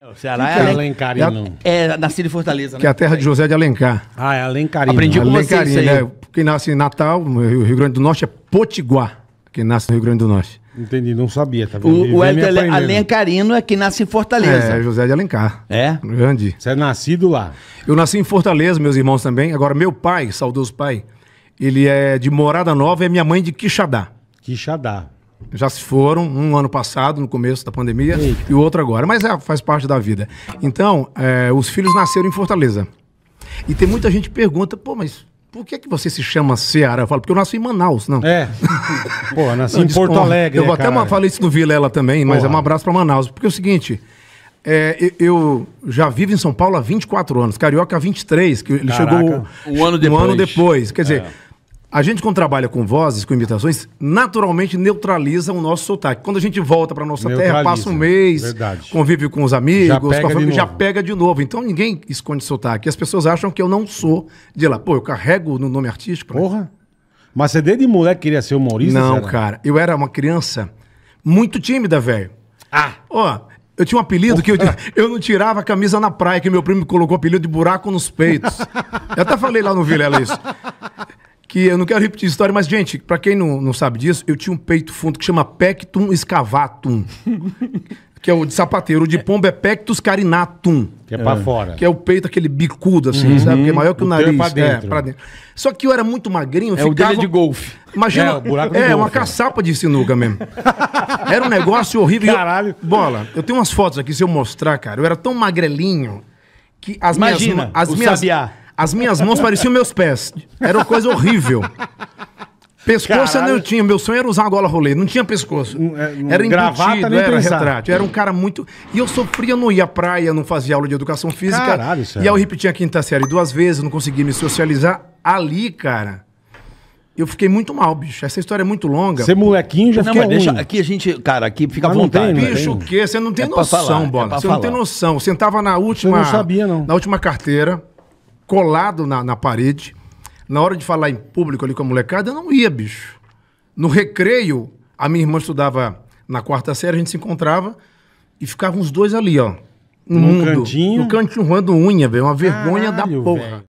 O Ceará que é que é Alencarino. É, é nascido em Fortaleza, né? Que é a terra de José é de Alencar. Ah, é Alencarino. Aprendi né? com Alencarino, vocês né? Quem nasce em Natal, no Rio Grande do Norte, é Potiguar. Quem nasce no Rio Grande do Norte. Entendi, não sabia, tá vendo? O, o Hélio Alencarino é que nasce em Fortaleza. É, José de Alencar. É? Grande. Você é nascido lá? Eu nasci em Fortaleza, meus irmãos também. Agora, meu pai, saudoso pai, ele é de Morada Nova e é minha mãe de Quixadá. Quixadá já se foram, um ano passado, no começo da pandemia, Eita. e o outro agora. Mas é, faz parte da vida. Então, é, os filhos nasceram em Fortaleza. E tem muita gente que pergunta, pô, mas por que, é que você se chama Ceará? Eu falo, porque eu nasci em Manaus, não. É. Pô, nasci não, em Porto Alegre. Eu né, vou até uma, falei isso no Vilela também, mas Porra. é um abraço para Manaus. Porque é o seguinte. É, eu já vivo em São Paulo há 24 anos, Carioca há 23, que ele Caraca. chegou um ano depois. Um ano depois. Quer dizer, é. A gente, quando trabalha com vozes, com imitações, naturalmente neutraliza o nosso sotaque. Quando a gente volta para nossa terra, passa um mês, Verdade. convive com os amigos, já pega, com a família, já pega de novo. Então ninguém esconde sotaque. As pessoas acham que eu não sou de lá. Pô, eu carrego no nome artístico. Né? Porra. Mas você desde moleque queria ser humorista? Não, cara. Eu era uma criança muito tímida, velho. Ah! Ó, eu tinha um apelido que eu, eu não tirava a camisa na praia, que meu primo colocou apelido de buraco nos peitos. Eu até falei lá no Vilela isso que eu não quero repetir a história, mas, gente, para quem não, não sabe disso, eu tinha um peito fundo que chama Pectum Excavatum. que é o de sapateiro, o de pombo é Pectus Carinatum. Que é pra é. fora. Que é o peito, aquele bicudo, assim, uhum. sabe? Que é maior que o, o é nariz. É pra, dentro. É, pra dentro. Só que eu era muito magrinho. É ficava... o é de golfe. Imagina. É, o buraco é golfe, uma né? caçapa de sinuca mesmo. era um negócio horrível. Caralho. Eu... Bola, eu tenho umas fotos aqui, se eu mostrar, cara. Eu era tão magrelinho que as Imagina, minhas. As o minhas... sabiá. As minhas mãos pareciam meus pés. Era uma coisa horrível. Pescoço eu não tinha. Meu sonho era usar uma gola rolê. Não tinha pescoço. É, era Gravata, embutido, era pensar. Era um cara muito... E eu sofria, não ia à praia, não fazia aula de educação física. Caralho, é- e aí eu repetia a quinta série duas vezes, não conseguia me socializar. Ali, cara... Eu fiquei muito mal, bicho. Essa história é muito longa. Você molequinho já não, deixa, Aqui a gente, cara, aqui fica à vontade. Tem, bicho, o quê? Você não tem é noção, falar, Bola. É você não tem noção. Sentava na última... Eu não sabia, não. Na última carteira colado na, na parede. Na hora de falar em público ali com a molecada, eu não ia, bicho. No recreio, a minha irmã estudava na quarta série, a gente se encontrava e ficavam os dois ali, ó. No, mundo, cantinho? No cantinho, roendo unha, velho. Uma vergonha Caralho, da porra. Véio.